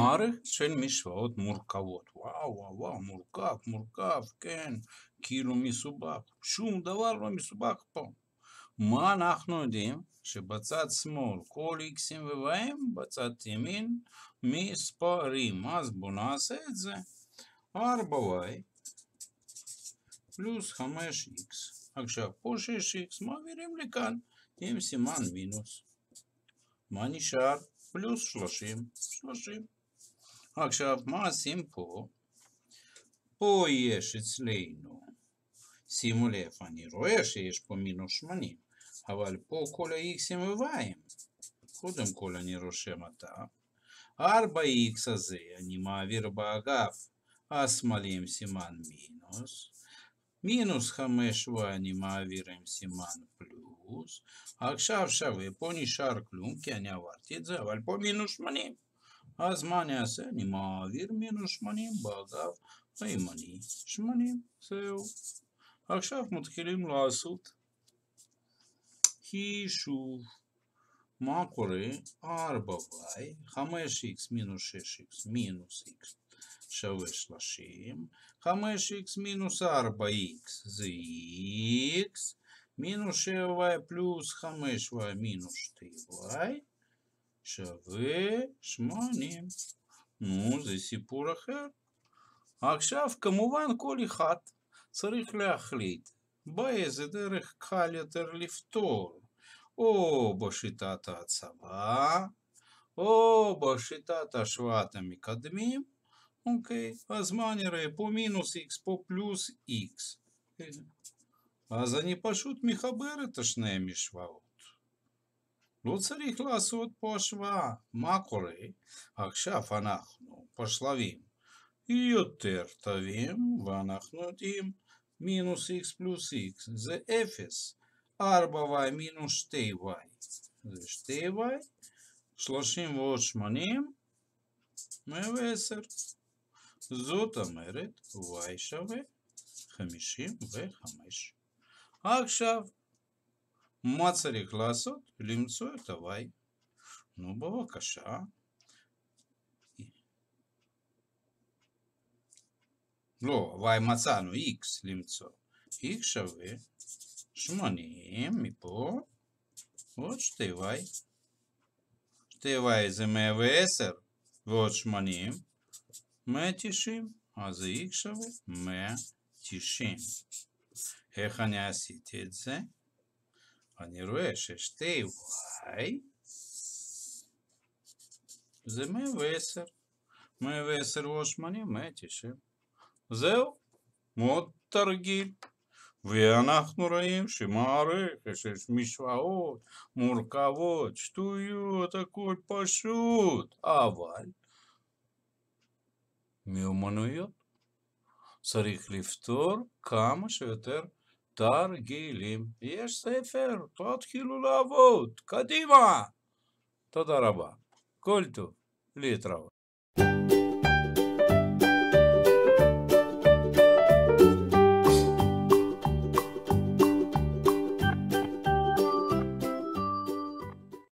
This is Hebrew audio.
מערכת של משוואות מורכבות. וואו, וואו, וואו, מורכב, מורכב, כן, כאילו מסובך. שום דבר לא מסובך פה. מה אנחנו יודעים? שבצד שמאל כל x'ים ו-y'ים, בצד ימין מספרים. אז בואו נעשה את זה. 4y פלוס 5x. עכשיו, פה 6x מעבירים לכאן עם סימן מינוס. מה נשאר? פלוס 30. 30. עכשיו, מה עושים פה? פה יש אצלנו, שימו לב, אני רואה שיש פה מינוס 80, אבל פה כל ה-x'ים ו-y'ים. קודם כל אני רושם אותם. 4x הזה אני מעביר באגף השמאלי עם סימן מינוס. מינוס 5y מעביר עם סימן פלוס. עכשיו שווה, פה נשאר כלום, כי אני עברתי את זה, אבל פה מינוס 80. Аз маня се нима вир минус шманим багав הימני. שמונים, זהו. עכשיו מתחילים לעשות חישוב. מה קורה? 4y, 5x מינוס 6x מינוס x שווה 30, 5x מינוס 4x זה x, מינוס 7y פלוס 5y מינוס 2y, שווה 80. נו, זה סיפור אחר. עכשיו, כמובן, כל אחד צריך להחליט באיזה דרך קל יותר לפתור, או בשיטת ההצבה, או בשיטת השוואת המקדמים. אוקיי, אז מה נראה? פה מינוס x, פה פלוס x. כן. אז אני פשוט מחבר את שני המשוואות. לא צריך לעשות פה השוואה. מה קורה? עכשיו אנחנו בשלבים יותר טובים, ואנחנו יודעים מינוס x פלוס x זה 0, 4y מינוס 2y זה 2y, 30 ועוד 80, 110. זאת אומרת, y שווה 55. עכשיו, מה צריך לעשות? למצוא את ה-y. נו בבקשה. לא, y מצאנו, x למצוא. x שווה 80 מפה, עוד שתי y. שתי y זה 110 ועוד 80, 190, אז x שווה 190. איך אני עשיתי את זה? אני רואה ששתי y זה 110. 110 ועוד 80, 190. זהו, מאוד תרגיל. ואנחנו רואים שמערכת שיש משוואות מורכבות, שטויות, הכל פשוט, אבל מיומנויות צריך לפתור כמה שיותר תרגילים. יש ספר, תתחילו לעבוד, קדימה! תודה רבה. כל טוב, להתראות.